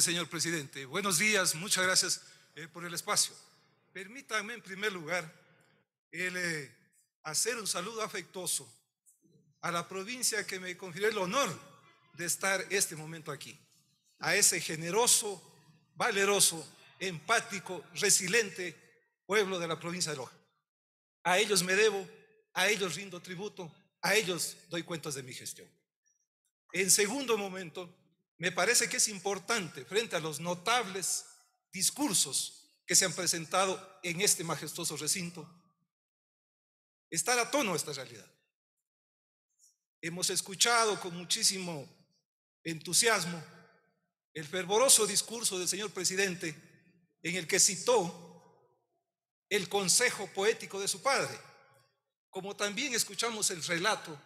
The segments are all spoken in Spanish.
señor presidente. Buenos días, muchas gracias eh, por el espacio. Permítanme, en primer lugar, eh, hacer un saludo afectuoso a la provincia que me confirió el honor de estar este momento aquí, a ese generoso, valeroso, empático, resiliente pueblo de la provincia de Loja. A ellos me debo, a ellos rindo tributo, a ellos doy cuentas de mi gestión. En segundo momento, me parece que es importante frente a los notables discursos que se han presentado en este majestuoso recinto, estar a tono a esta realidad. Hemos escuchado con muchísimo entusiasmo el fervoroso discurso del señor presidente en el que citó el consejo poético de su padre, como también escuchamos el relato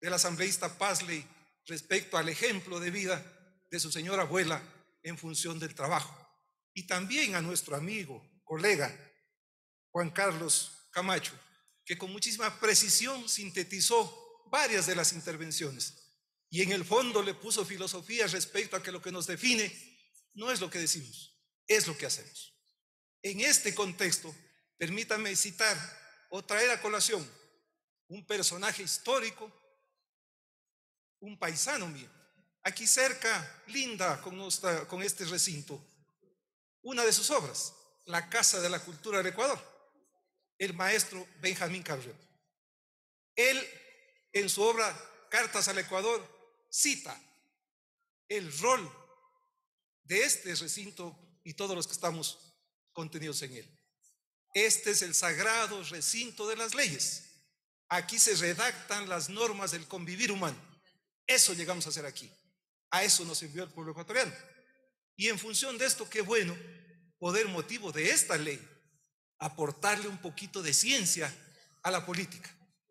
del asambleísta Pasley respecto al ejemplo de vida de su señora abuela en función del trabajo. Y también a nuestro amigo, colega, Juan Carlos Camacho, que con muchísima precisión sintetizó varias de las intervenciones y en el fondo le puso filosofía respecto a que lo que nos define no es lo que decimos, es lo que hacemos. En este contexto, permítame citar o traer a colación un personaje histórico, un paisano mío, aquí cerca, linda con, este recinto, una de sus obras, La Casa de la Cultura del Ecuador, el maestro Benjamín Carrión. Él, en su obra Cartas al Ecuador, cita el rol de este recinto y todos los que estamos contenidos en él. Este es el sagrado recinto de las leyes. Aquí se redactan las normas del convivir humano. Eso llegamos a hacer aquí. A eso nos envió el pueblo ecuatoriano. Y en función de esto, qué bueno poder motivo de esta ley aportarle un poquito de ciencia a la política,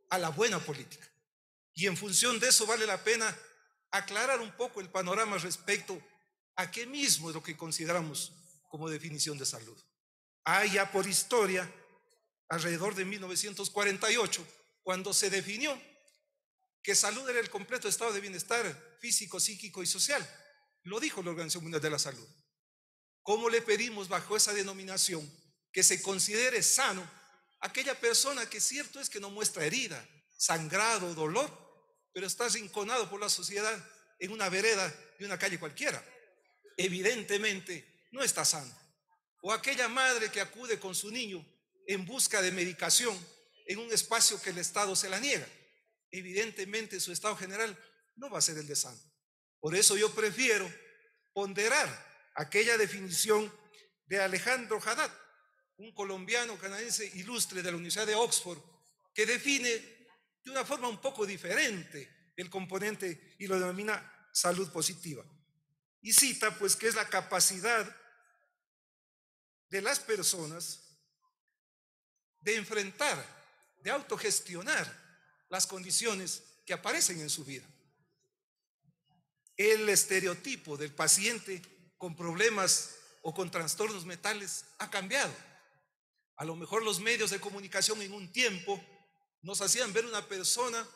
a la buena política. Y en función de eso vale la pena aclarar un poco el panorama respecto a qué mismo es lo que consideramos como definición de salud. Hay ya por historia, alrededor de 1948, cuando se definió que salud era el completo estado de bienestar físico, psíquico y social. Lo dijo la Organización Mundial de la Salud. ¿Cómo le pedimos bajo esa denominación que se considere sano aquella persona que cierto es que no muestra herida, sangrado, dolor, pero está rinconado por la sociedad en una vereda de una calle cualquiera? Evidentemente no está sano. O aquella madre que acude con su niño en busca de medicación en un espacio que el Estado se la niega evidentemente su estado general no va a ser el de San, Por eso yo prefiero ponderar aquella definición de Alejandro Haddad, un colombiano canadiense ilustre de la Universidad de Oxford, que define de una forma un poco diferente el componente y lo denomina salud positiva. Y cita pues que es la capacidad de las personas de enfrentar, de autogestionar las condiciones que aparecen en su vida. El estereotipo del paciente con problemas o con trastornos mentales ha cambiado. A lo mejor los medios de comunicación en un tiempo nos hacían ver una persona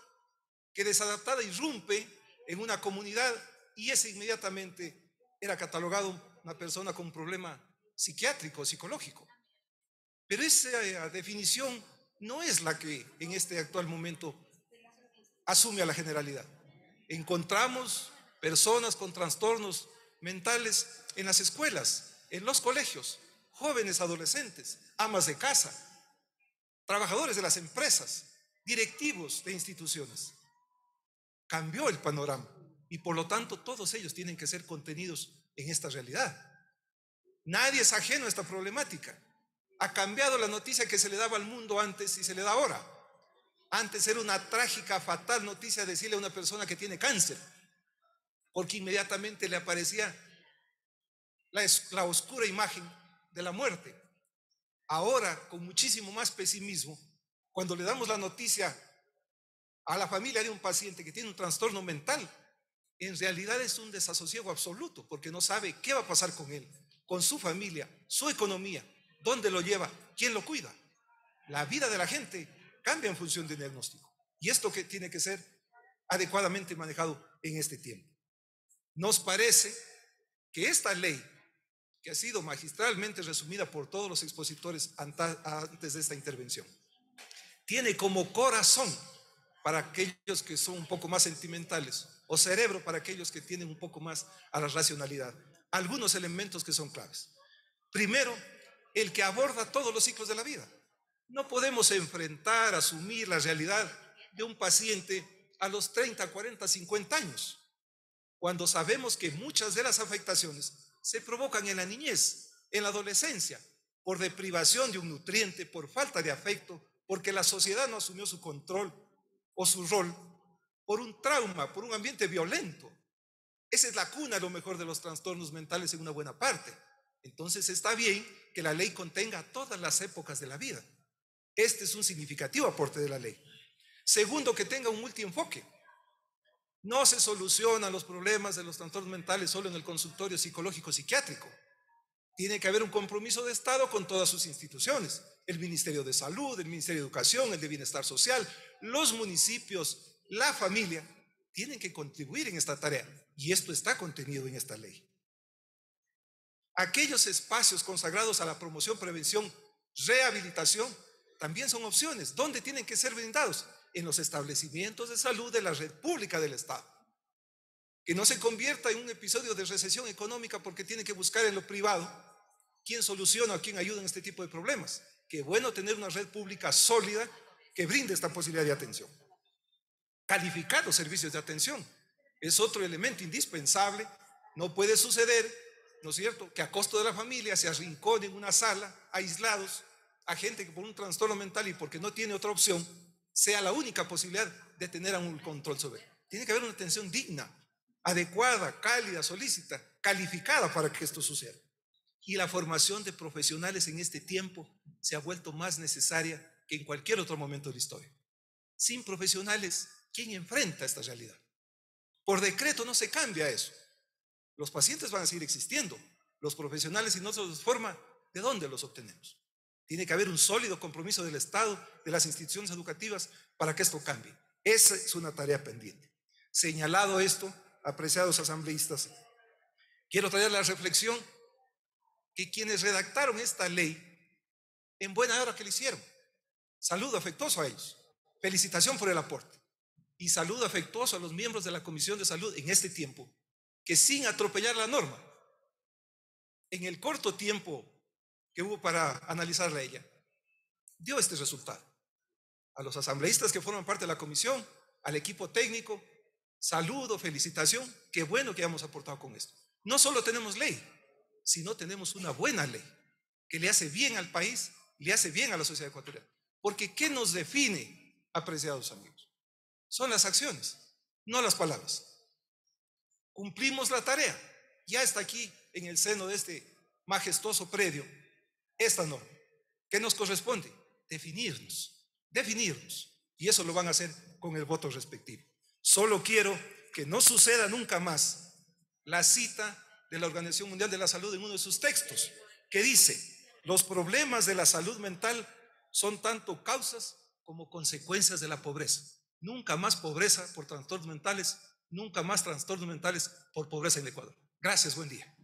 que desadaptada irrumpe en una comunidad y ese inmediatamente era catalogado una persona con un problema psiquiátrico, psicológico. Pero esa eh, definición no es la que en este actual momento asume a la generalidad. Encontramos personas con trastornos mentales en las escuelas, en los colegios, jóvenes adolescentes, amas de casa, trabajadores de las empresas, directivos de instituciones. Cambió el panorama y por lo tanto todos ellos tienen que ser contenidos en esta realidad. Nadie es ajeno a esta problemática. Ha cambiado la noticia que se le daba al mundo antes y se le da ahora. Antes era una trágica, fatal noticia decirle a una persona que tiene cáncer, porque inmediatamente le aparecía la, oscura imagen de la muerte. Ahora, con muchísimo más pesimismo, cuando le damos la noticia a la familia de un paciente que tiene un trastorno mental, en realidad es un desasosiego absoluto, porque no sabe qué va a pasar con él, con su familia, su economía, dónde lo lleva, quién lo cuida. La vida de la gente cambia en función de diagnóstico. Y esto que tiene que ser adecuadamente manejado en este tiempo. Nos parece que esta ley, que ha sido magistralmente resumida por todos los expositores antes de esta intervención, tiene como corazón para aquellos que son un poco más sentimentales o cerebro para aquellos que tienen un poco más a la racionalidad, algunos elementos que son claves. Primero, el que aborda todos los ciclos de la vida. No podemos enfrentar, asumir la realidad de un paciente a los 30, 40, 50 años, cuando sabemos que muchas de las afectaciones se provocan en la niñez, en la adolescencia, por deprivación de un nutriente, por falta de afecto, porque la sociedad no asumió su control o su rol, por un trauma, por un ambiente violento. Esa es la cuna, lo mejor, de los trastornos mentales en una buena parte. Entonces está bien que la ley contenga todas las épocas de la vida. Este es un significativo aporte de la ley. Segundo, que tenga un multienfoque. No se solucionan los problemas de los trastornos mentales solo en el consultorio psicológico psiquiátrico. Tiene que haber un compromiso de Estado con todas sus instituciones, el Ministerio de Salud, el Ministerio de Educación, el de Bienestar Social, los municipios, la familia, tienen que contribuir en esta tarea. Y esto está contenido en esta ley. Aquellos espacios consagrados a la promoción, prevención, rehabilitación también son opciones. ¿Dónde tienen que ser brindados? En los establecimientos de salud de la red pública del Estado. Que no se convierta en un episodio de recesión económica porque tiene que buscar en lo privado quién soluciona o quién ayuda en este tipo de problemas. Qué bueno tener una red pública sólida que brinde esta posibilidad de atención. Calificar los servicios de atención es otro elemento indispensable. No puede suceder, ¿no es cierto?, que a costo de la familia se arrincone en una sala, aislados, a gente que por un trastorno mental y porque no tiene otra opción, sea la única posibilidad de tener un control sobre él. Tiene que haber una atención digna, adecuada, cálida, solícita, calificada para que esto suceda. Y la formación de profesionales en este tiempo se ha vuelto más necesaria que en cualquier otro momento de la historia. Sin profesionales, ¿quién enfrenta esta realidad? Por decreto no se cambia eso. Los pacientes van a seguir existiendo. Los profesionales, si no se los forma, ¿de dónde los obtenemos? Tiene que haber un sólido compromiso del Estado, de las instituciones educativas, para que esto cambie. Esa es una tarea pendiente. Señalado esto, apreciados asambleístas, quiero traer la reflexión que quienes redactaron esta ley, en buena hora que lo hicieron. Saludo afectuoso a ellos. Felicitación por el aporte. Y saludo afectuoso a los miembros de la Comisión de Salud en este tiempo, que sin atropellar la norma, en el corto tiempo que hubo para analizarla ella. Dio este resultado. A los asambleístas que forman parte de la comisión, al equipo técnico, saludo, felicitación, qué bueno que hayamos aportado con esto. No solo tenemos ley, sino tenemos una buena ley que le hace bien al país, le hace bien a la sociedad ecuatoriana. Porque ¿qué nos define, apreciados amigos? Son las acciones, no las palabras. Cumplimos la tarea, ya está aquí en el seno de este majestuoso predio esta norma. ¿Qué nos corresponde? Definirnos, definirnos. Y eso lo van a hacer con el voto respectivo. Solo quiero que no suceda nunca más la cita de la Organización Mundial de la Salud en uno de sus textos, que dice, los problemas de la salud mental son tanto causas como consecuencias de la pobreza. Nunca más pobreza por trastornos mentales, nunca más trastornos mentales por pobreza en Ecuador. Gracias, buen día.